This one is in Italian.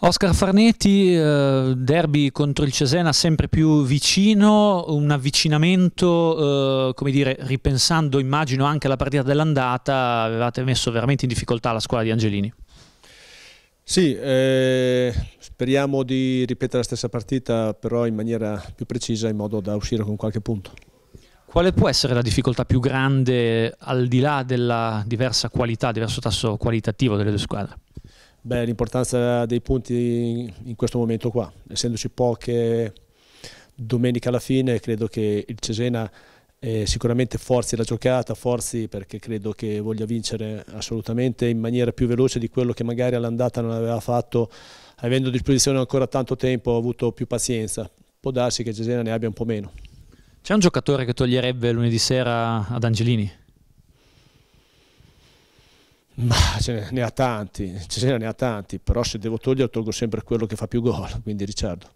Oscar Farnetti, eh, derby contro il Cesena sempre più vicino, un avvicinamento, eh, come dire, ripensando immagino anche alla partita dell'andata, avevate messo veramente in difficoltà la squadra di Angelini. Sì, eh, speriamo di ripetere la stessa partita però in maniera più precisa in modo da uscire con qualche punto. Quale può essere la difficoltà più grande al di là della diversa qualità, diverso tasso qualitativo delle due squadre? Beh, l'importanza dei punti in questo momento qua, essendoci poche domenica alla fine, credo che il Cesena eh, sicuramente forzi la giocata, forzi perché credo che voglia vincere assolutamente in maniera più veloce di quello che magari all'andata non aveva fatto, avendo a disposizione ancora tanto tempo, ha avuto più pazienza. Può darsi che Cesena ne abbia un po' meno. C'è un giocatore che toglierebbe lunedì sera ad Angelini? Ma ce ne, ha tanti, ce ne ha tanti, però se devo togliere tolgo sempre quello che fa più gol, quindi Ricciardo.